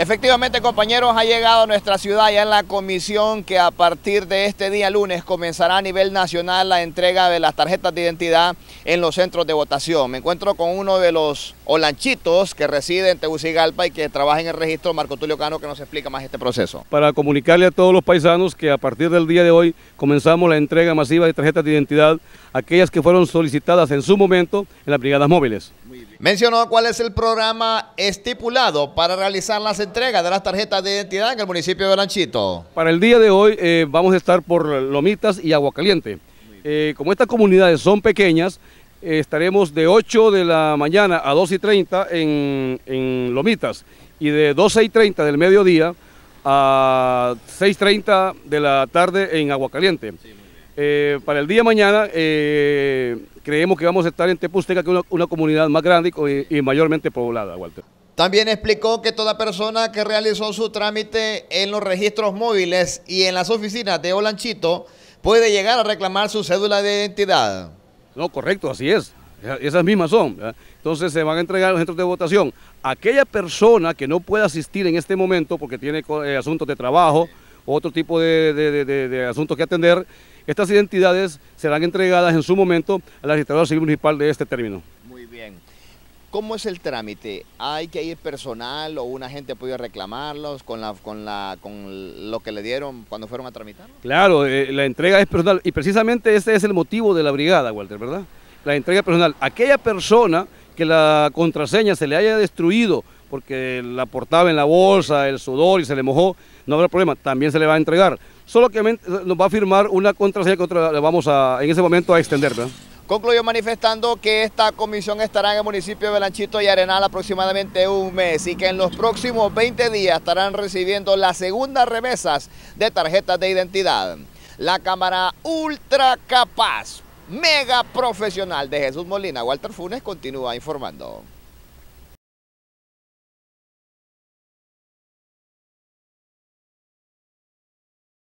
Efectivamente, compañeros, ha llegado a nuestra ciudad ya a la comisión que a partir de este día lunes comenzará a nivel nacional la entrega de las tarjetas de identidad en los centros de votación. Me encuentro con uno de los holanchitos que reside en Tegucigalpa y que trabaja en el registro, Marco Tulio Cano, que nos explica más este proceso. Para comunicarle a todos los paisanos que a partir del día de hoy comenzamos la entrega masiva de tarjetas de identidad, aquellas que fueron solicitadas en su momento en las brigadas móviles. Mencionó cuál es el programa estipulado para realizar las entregas de las tarjetas de identidad en el municipio de Lanchito. Para el día de hoy eh, vamos a estar por Lomitas y Aguacaliente. Eh, como estas comunidades son pequeñas, eh, estaremos de 8 de la mañana a 2 y 30 en, Lomitas y de 12 y 30 del mediodía a 6.30 de la tarde en Aguacaliente. Eh, para el día de mañana eh, creemos que vamos a estar en Tepusteca, que es una, comunidad más grande y, mayormente poblada, Walter. También explicó que toda persona que realizó su trámite en los registros móviles y en las oficinas de Olanchito puede llegar a reclamar su cédula de identidad. No, correcto, así es. Esas mismas son. Entonces se van a entregar los centros de votación. Aquella persona que no pueda asistir en este momento porque tiene eh, asuntos de trabajo, otro tipo de, de, asuntos que atender, estas identidades serán entregadas en su momento a la registradora civil municipal de este término. Muy bien. ¿Cómo es el trámite? ¿Hay que ir personal o una gente puede reclamarlos con, la, con, la, con lo que le dieron cuando fueron a tramitarlo? Claro, eh, la entrega es personal y precisamente ese es el motivo de la brigada, Walter, ¿verdad? La entrega personal. Aquella persona que la contraseña se le haya destruido porque la portaba en la bolsa, el sudor y se le mojó, no habrá problema, también se le va a entregar. Solo que nos va a firmar una contraseña que vamos a, en ese momento a extender. ¿verdad? Concluyó manifestando que esta comisión estará en el municipio de Belanchito y Arenal aproximadamente un mes y que en los próximos 20 días estarán recibiendo las segundas remesas de tarjetas de identidad. La cámara ultra capaz, mega profesional de Jesús Molina, Walter Funes continúa informando.